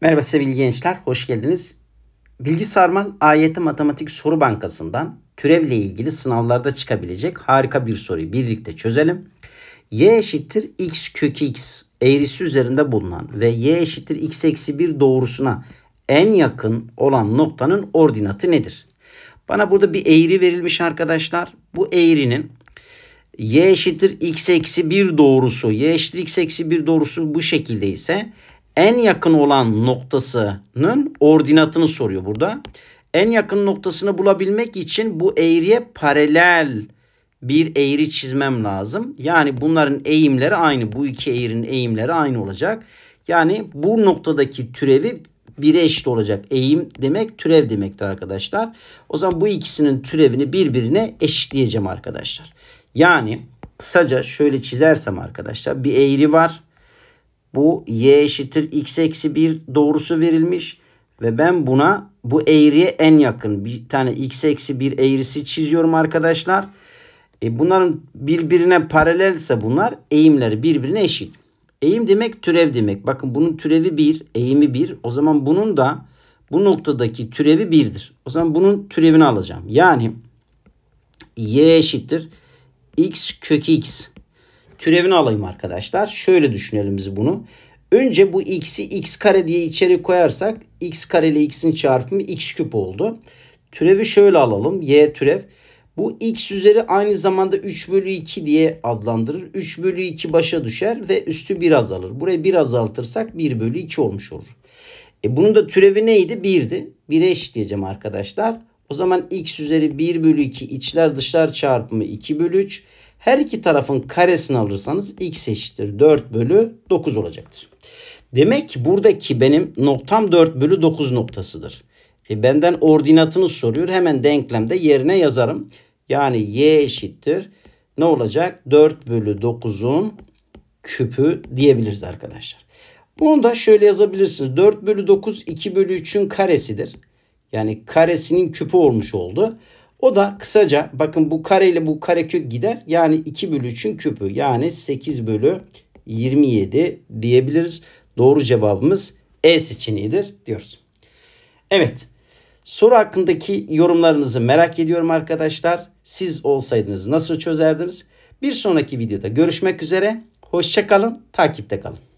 Merhaba sevgili gençler, hoş geldiniz. Bilgi Sarman AYT Matematik Soru Bankası'ndan türevle ilgili sınavlarda çıkabilecek harika bir soruyu birlikte çözelim. Y eşittir x kök x eğrisi üzerinde bulunan ve y eşittir x eksi 1 doğrusuna en yakın olan noktanın ordinatı nedir? Bana burada bir eğri verilmiş arkadaşlar. Bu eğrinin y eşittir x eksi 1 doğrusu, y eşittir x eksi 1 doğrusu bu şekilde ise en yakın olan noktasının ordinatını soruyor burada. En yakın noktasını bulabilmek için bu eğriye paralel bir eğri çizmem lazım. Yani bunların eğimleri aynı. Bu iki eğrinin eğimleri aynı olacak. Yani bu noktadaki türevi bire eşit olacak. Eğim demek türev demektir arkadaşlar. O zaman bu ikisinin türevini birbirine eşitleyeceğim arkadaşlar. Yani kısaca şöyle çizersem arkadaşlar bir eğri var. Bu y eşittir x eksi 1 doğrusu verilmiş. Ve ben buna bu eğriye en yakın bir tane x eksi 1 eğrisi çiziyorum arkadaşlar. E bunların birbirine paralelse bunlar eğimleri birbirine eşit. Eğim demek türev demek. Bakın bunun türevi 1, eğimi 1. O zaman bunun da bu noktadaki türevi 1'dir. O zaman bunun türevini alacağım. Yani y eşittir x kök x türevini alayım arkadaşlar. Şöyle düşünelim biz bunu. Önce bu x'i x kare diye içeri koyarsak x kare ile x'in çarpımı x küp oldu. Türevi şöyle alalım. Y türev. Bu x üzeri aynı zamanda 3 bölü 2 diye adlandırır. 3 bölü 2 başa düşer ve üstü 1 azalır. Burayı 1 azaltırsak 1 bölü 2 olmuş olur. E bunun da türevi neydi? 1'di. 1'e eşitleyeceğim arkadaşlar. O zaman x üzeri 1 bölü 2 içler dışlar çarpımı 2 bölü 3. Her iki tarafın karesini alırsanız x eşittir 4 bölü 9 olacaktır. Demek ki buradaki benim noktam 4 bölü 9 noktasıdır. E benden ordinatını soruyor. Hemen denklemde yerine yazarım. Yani y eşittir. Ne olacak? 4 bölü 9'un küpü diyebiliriz arkadaşlar. Bunu da şöyle yazabilirsiniz. 4 bölü 9 2 bölü 3'ün karesidir. Yani karesinin küpü olmuş oldu. O da kısaca bakın bu kare ile bu kare kök gider. Yani 2 bölü 3'ün küpü yani 8 bölü 27 diyebiliriz. Doğru cevabımız E seçeneğidir diyoruz. Evet soru hakkındaki yorumlarınızı merak ediyorum arkadaşlar. Siz olsaydınız nasıl çözerdiniz? Bir sonraki videoda görüşmek üzere. Hoşçakalın, takipte kalın.